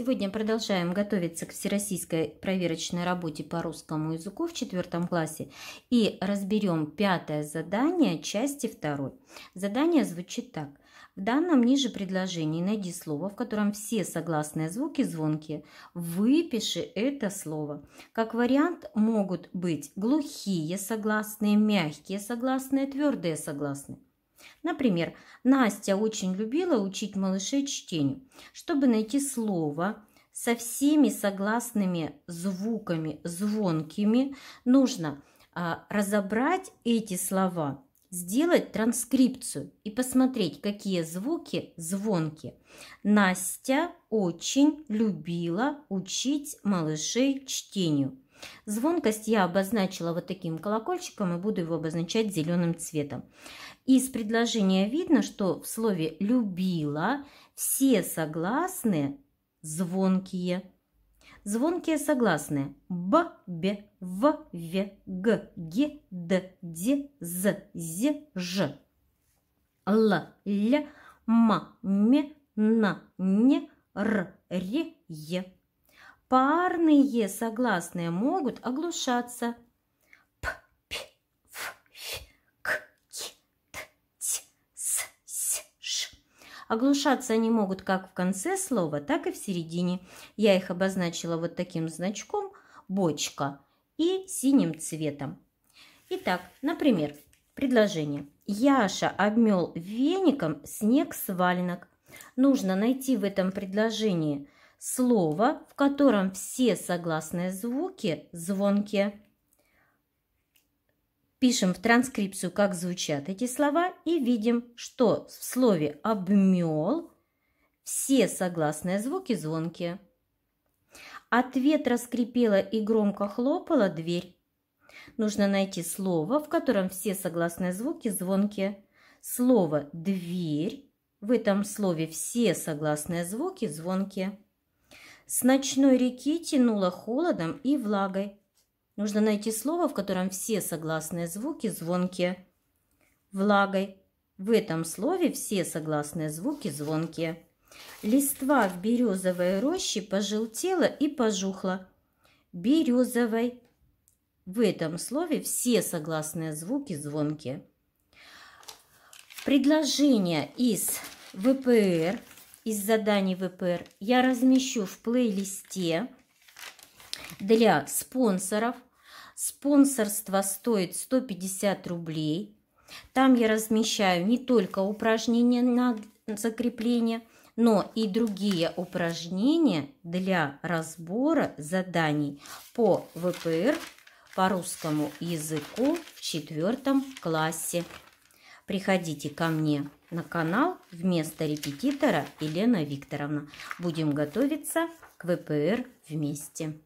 Сегодня продолжаем готовиться к всероссийской проверочной работе по русскому языку в четвертом классе и разберем пятое задание части второй. Задание звучит так. В данном ниже предложении найди слово, в котором все согласные звуки звонкие. Выпиши это слово. Как вариант могут быть глухие согласные, мягкие согласные, твердые согласные. Например, Настя очень любила учить малышей чтению. Чтобы найти слово со всеми согласными звуками, звонкими, нужно а, разобрать эти слова, сделать транскрипцию и посмотреть, какие звуки звонки. Настя очень любила учить малышей чтению. Звонкость я обозначила вот таким колокольчиком и буду его обозначать зеленым цветом. Из предложения видно, что в слове «любила» все согласные звонкие. Звонкие согласные б, б, в, в, г, г, д, д, з, з, ж, л, л, м, м, на, не, р, ре, е. Парные согласные могут оглушаться. П, п, ф, ф, к, т, т, с, с, ш. Оглушаться они могут как в конце слова, так и в середине. Я их обозначила вот таким значком «бочка» и синим цветом. Итак, например, предложение. Яша обмел веником снег с валенок. Нужно найти в этом предложении – слово, в котором все согласные звуки звонкие. Пишем в транскрипцию, как звучат эти слова, и видим, что в слове «обмел» все согласные звуки звонкие. ответ раскрепела и громко хлопала дверь. Нужно найти слово, в котором все согласные звуки звонкие. Слово «дверь» в этом слове все согласные звуки звонкие. С ночной реки тянуло холодом и влагой. Нужно найти слово, в котором все согласные звуки звонкие. Влагой. В этом слове все согласные звуки звонкие. Листва в березовой роще пожелтела и пожухла. Березовой. В этом слове все согласные звуки звонкие. Предложение из ВПР из заданий ВПР я размещу в плейлисте для спонсоров. Спонсорство стоит 150 рублей. Там я размещаю не только упражнения на закрепление, но и другие упражнения для разбора заданий по ВПР по русскому языку в четвертом классе. Приходите ко мне на канал вместо репетитора Елена Викторовна. Будем готовиться к ВПР вместе.